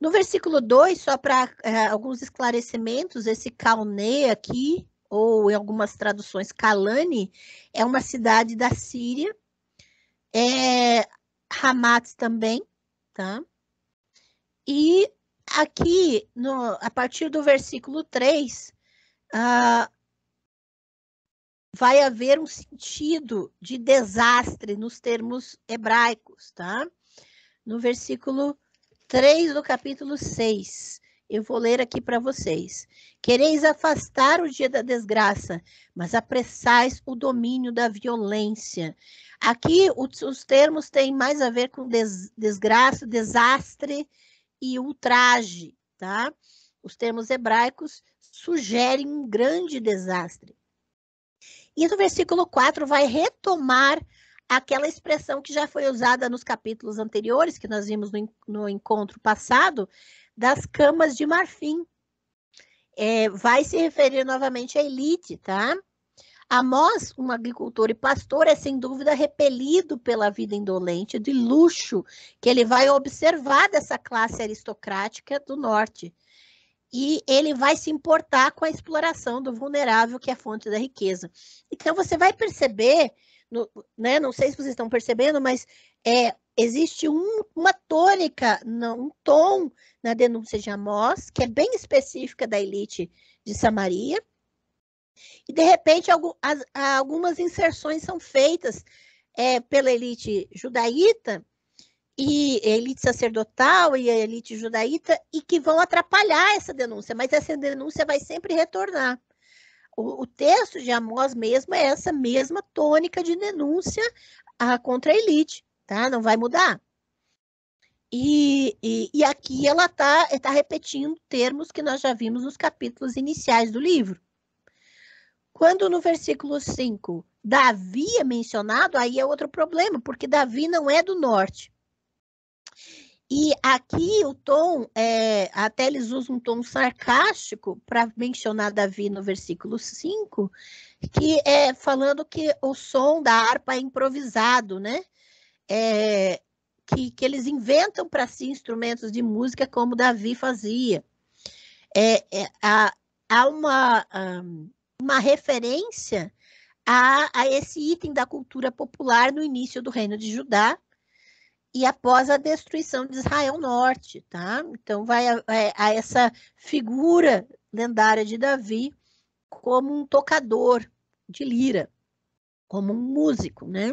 No versículo 2, só para é, alguns esclarecimentos, esse Calné aqui, ou em algumas traduções, Calane, é uma cidade da Síria. É, também, tá? E aqui, no, a partir do versículo 3, uh, ah, vai haver um sentido de desastre nos termos hebraicos, tá? No versículo 3 do capítulo 6. Eu vou ler aqui para vocês. Quereis afastar o dia da desgraça, mas apressais o domínio da violência. Aqui os, os termos têm mais a ver com des, desgraça, desastre e ultraje, tá? Os termos hebraicos sugerem um grande desastre. E no versículo 4 vai retomar aquela expressão que já foi usada nos capítulos anteriores, que nós vimos no, no encontro passado, das camas de marfim. É, vai se referir novamente à elite, tá? Amós, um agricultor e pastor, é sem dúvida repelido pela vida indolente de luxo que ele vai observar dessa classe aristocrática do norte. E ele vai se importar com a exploração do vulnerável, que é a fonte da riqueza. Então, você vai perceber no, né? Não sei se vocês estão percebendo, mas é, existe um, uma tônica, um tom na denúncia de Amós, que é bem específica da elite de Samaria. E, de repente, algum, as, algumas inserções são feitas é, pela elite judaíta, e elite sacerdotal e a elite judaíta, e que vão atrapalhar essa denúncia, mas essa denúncia vai sempre retornar o, o texto de Amós mesmo é essa mesma tônica de denúncia a, contra a elite, tá? Não vai mudar. E, e, e aqui ela está tá repetindo termos que nós já vimos nos capítulos iniciais do livro. Quando no versículo 5 Davi é mencionado, aí é outro problema, porque Davi não é do norte. E aqui o tom, é, até eles usam um tom sarcástico para mencionar Davi no versículo 5, que é falando que o som da harpa é improvisado, né? É, que, que eles inventam para si instrumentos de música como Davi fazia. É, é há, há uma, ah, uma referência a, a esse item da cultura popular no início do reino de Judá, e após a destruição de Israel Norte, tá? Então vai a, é, a essa figura lendária de Davi como um tocador de lira, como um músico, né?